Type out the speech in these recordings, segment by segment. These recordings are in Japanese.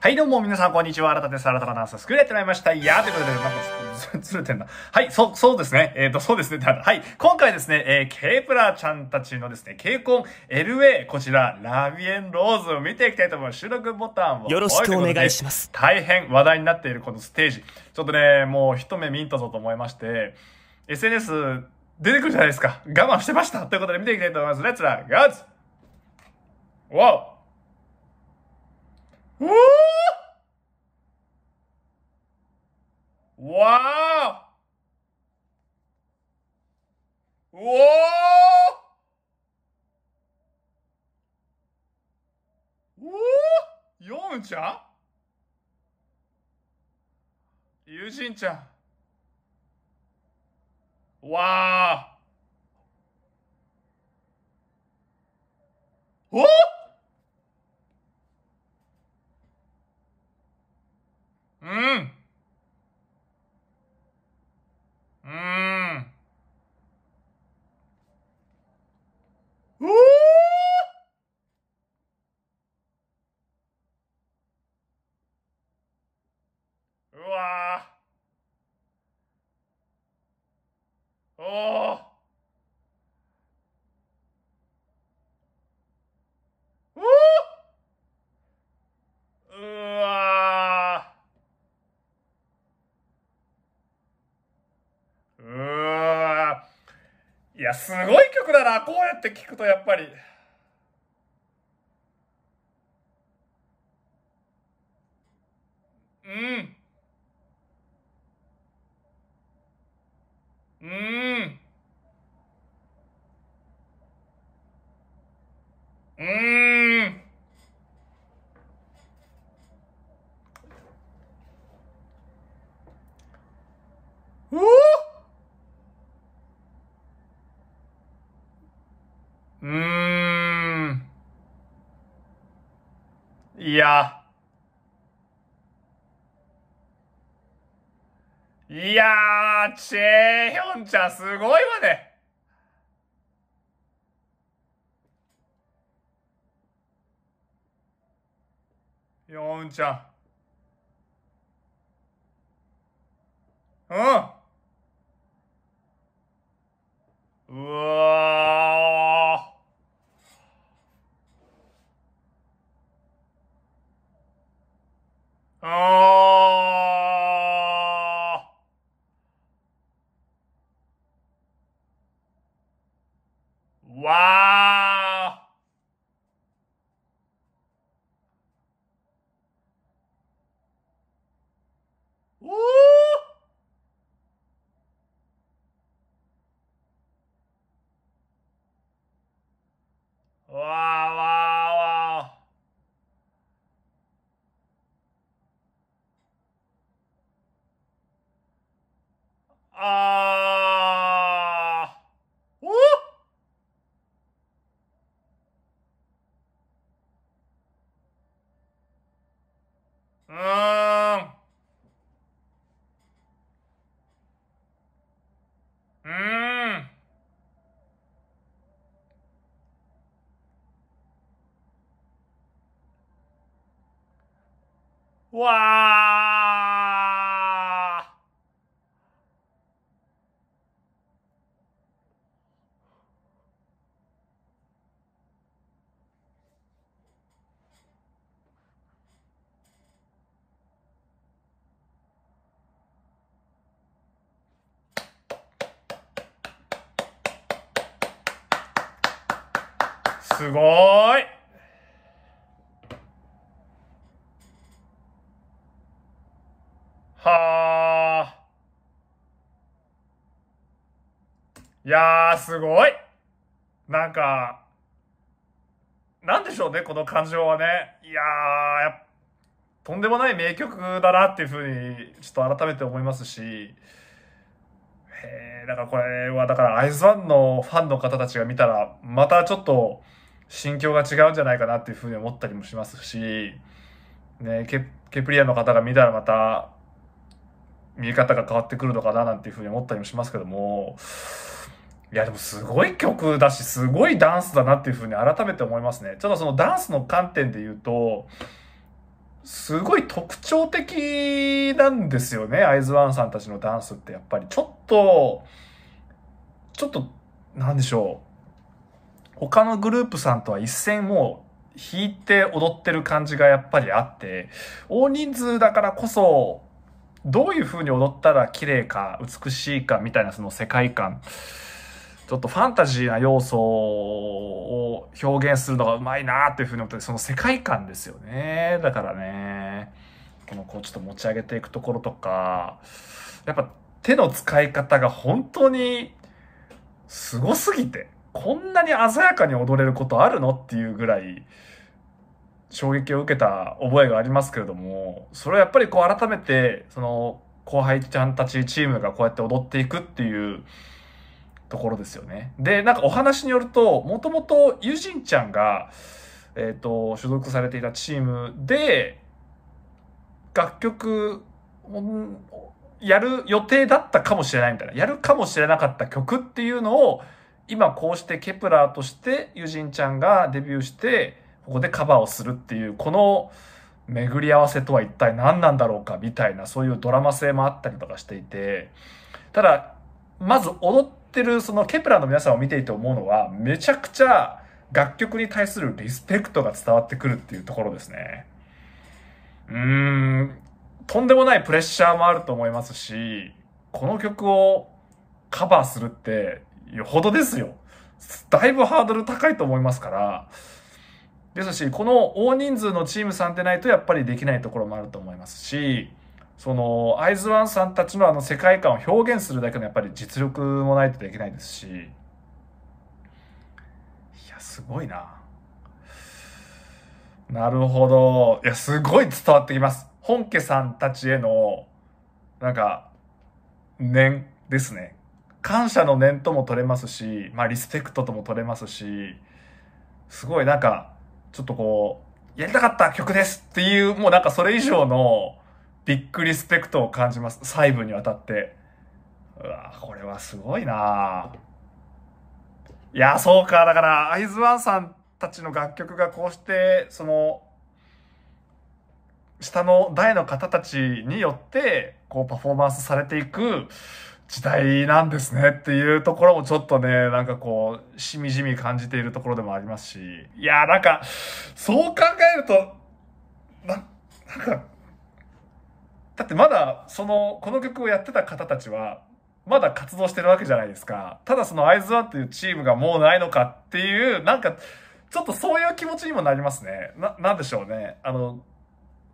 はい、どうも皆さん、こんにちは。新たです。新たなダンススクールやってまいりました。いやー、ということで、なんか、ずれてんな。はい、そう、そうですね。えっ、ー、と、そうですね。はい、今回ですね、えー、ケープラーちゃんたちのですね、ケイコン LA、こちら、ラビエンローズを見ていきたいと思います。収録ボタンを。よろしくお願いします。大変話題になっているこのステージ。ちょっとね、もう一目見んとぞと思いまして、SNS 出てくるじゃないですか。我慢してましたということで見ていきたいと思います。レッツラー、ガッツワオうわおおおヨンちゃんユジンちゃんわあおっ Mm. や、すごい曲だな。こうやって聴くとやっぱり。うん。うん。うん。いや。いやー、チェーヒョンちゃんすごいわね。ョンちゃん。うん Ah. Uh, woo! Um. Mm. Wow. すごーいはあ。いやー、すごいなんか、なんでしょうね、この感情はね。いやー、とんでもない名曲だなっていうふうに、ちょっと改めて思いますし、えー、だからこれは、だからアイズワンのファンの方たちが見たら、またちょっと、心境が違うんじゃないかなっていうふうに思ったりもしますし、ね、ケケプリアの方が見たらまた見え方が変わってくるのかななんていうふうに思ったりもしますけども、いやでもすごい曲だし、すごいダンスだなっていうふうに改めて思いますね。ちょっとそのダンスの観点で言うと、すごい特徴的なんですよね。アイズワンさんたちのダンスってやっぱり。ちょっと、ちょっと、なんでしょう。他のグループさんとは一線もう引いて踊ってる感じがやっぱりあって、大人数だからこそ、どういう風に踊ったら綺麗か美しいかみたいなその世界観、ちょっとファンタジーな要素を表現するのがうまいなっていう風に思って、その世界観ですよね。だからね、このこうちょっと持ち上げていくところとか、やっぱ手の使い方が本当にすごすぎて。こんなに鮮やかに踊れることあるのっていうぐらい衝撃を受けた覚えがありますけれどもそれはやっぱりこう改めてその後輩ちゃんたちチームがこうやって踊っていくっていうところですよね。でなんかお話によるともともとユジンちゃんが、えーと所属されていたチームで楽曲やる予定だったかもしれないみたいなやるかもしれなかった曲っていうのを今こうしてケプラーとしてジンちゃんがデビューして、ここでカバーをするっていう、この巡り合わせとは一体何なんだろうかみたいな、そういうドラマ性もあったりとかしていて、ただ、まず踊ってるそのケプラーの皆さんを見ていて思うのは、めちゃくちゃ楽曲に対するリスペクトが伝わってくるっていうところですね。うーん、とんでもないプレッシャーもあると思いますし、この曲をカバーするってよほどですよ。だいぶハードル高いと思いますから。ですし、この大人数のチームさんでないとやっぱりできないところもあると思いますし、その、アイズワンさんたちのあの世界観を表現するだけのやっぱり実力もないとできないですし、いや、すごいな。なるほど。いや、すごい伝わってきます。本家さんたちへの、なんか、念ですね。感謝の念とも取れますし、まあ、リスペクトとも取れますし、すごいなんか、ちょっとこう、やりたかった曲ですっていう、もうなんかそれ以上のビッグリスペクトを感じます。細部にわたって。うわこれはすごいないや、そうか。だから、アイズワンさんたちの楽曲がこうして、その、下の台の方たちによって、こうパフォーマンスされていく、時代なんですねっていうところもちょっとね、なんかこう、しみじみ感じているところでもありますし、いやーなんか、そう考えると、な、なんか、だってまだ、その、この曲をやってた方たちは、まだ活動してるわけじゃないですか。ただそのアイズワンっていうチームがもうないのかっていう、なんか、ちょっとそういう気持ちにもなりますね。な、なんでしょうね。あの、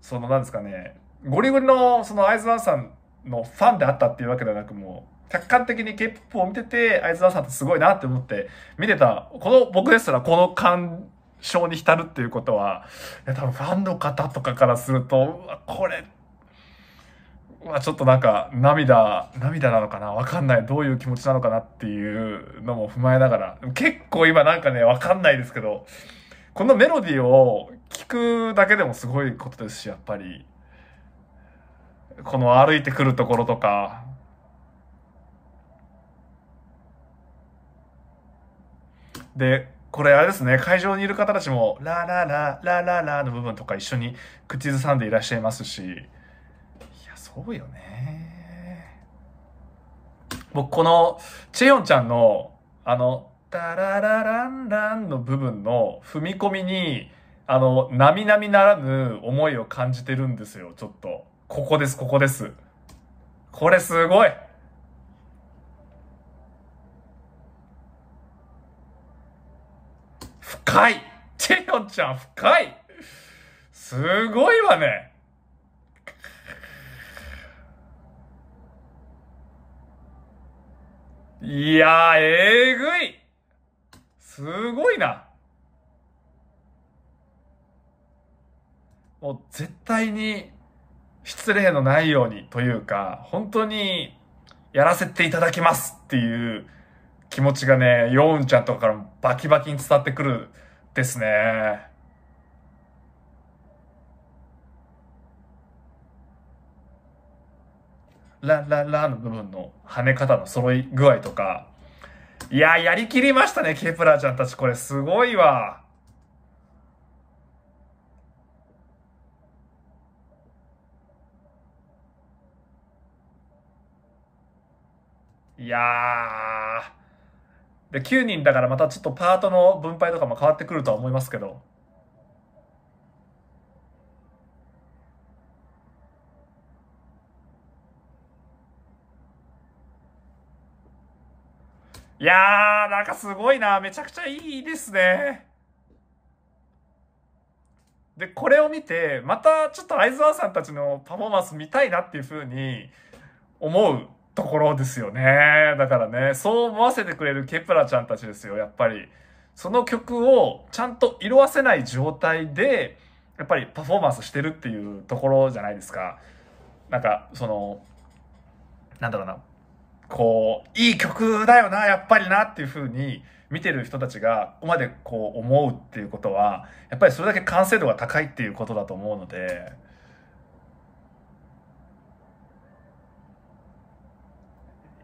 その、なんですかね、ゴリゴリの、そのアイズワンさんのファンであったっていうわけではなくもう客観的に K-POP を見てて、あいつダンサーってすごいなって思って見てた、この僕ですらこの感傷に浸るっていうことは、いや多分ファンの方とかからすると、うわ、これ、まあちょっとなんか涙、涙なのかなわかんない。どういう気持ちなのかなっていうのも踏まえながら。結構今なんかね、わかんないですけど、このメロディーを聞くだけでもすごいことですし、やっぱり。この歩いてくるところとか、で、これあれですね、会場にいる方たちも、ラララ、ラララの部分とか一緒に口ずさんでいらっしゃいますし、いや、そうよね。僕、この、チェヨンちゃんの、あの、タララランランの部分の踏み込みに、あの、並々ならぬ思いを感じてるんですよ、ちょっと。ここです、ここです。これすごい深いチェヨンちゃん深いすごいわねいやえぐいすごいなもう絶対に失礼のないようにというか、本当にやらせていただきますっていう気持ちがね、ヨウンちゃんとかからバキバキに伝わってくるですね。ラララの部分の跳ね方の揃い具合とか。いや、やりきりましたね、ケプラーちゃんたち。これすごいわ。いやー。で、9人だからまたちょっとパートの分配とかも変わってくるとは思いますけど。いやー、なんかすごいな。めちゃくちゃいいですね。で、これを見て、またちょっと相沢さんたちのパフォーマンス見たいなっていうふうに思うところですよね。だからね、そう思わせてくれるケプラちゃんたちですよ、やっぱり。その曲をちゃんと色あせない状態で、やっぱりパフォーマンスしてるっていうところじゃないですか。なんか、その、なんだろうな、こう、いい曲だよな、やっぱりなっていうふうに、見てる人たちが、ここまでこう思うっていうことは、やっぱりそれだけ完成度が高いっていうことだと思うので、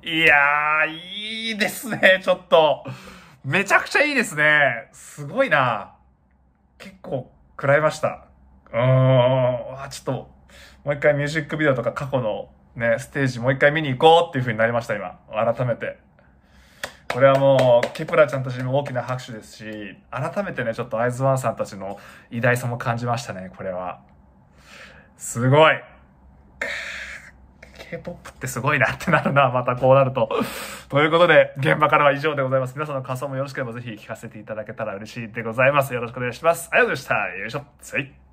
いやー、いいですね、ちょっと。めちゃくちゃいいですね。すごいな。結構、喰らいました。うーん、あ、ちょっと、もう一回ミュージックビデオとか過去のね、ステージもう一回見に行こうっていう風になりました、今。改めて。これはもう、ケプラちゃんたちにも大きな拍手ですし、改めてね、ちょっとアイズワンさんたちの偉大さも感じましたね、これは。すごい K-POP ってすごいなってなるな、またこうなると。ということで、現場からは以上でございます。皆さんの感想もよろしければぜひ聞かせていただけたら嬉しいでございます。よろしくお願いします。ありがとうございました。よいしょ。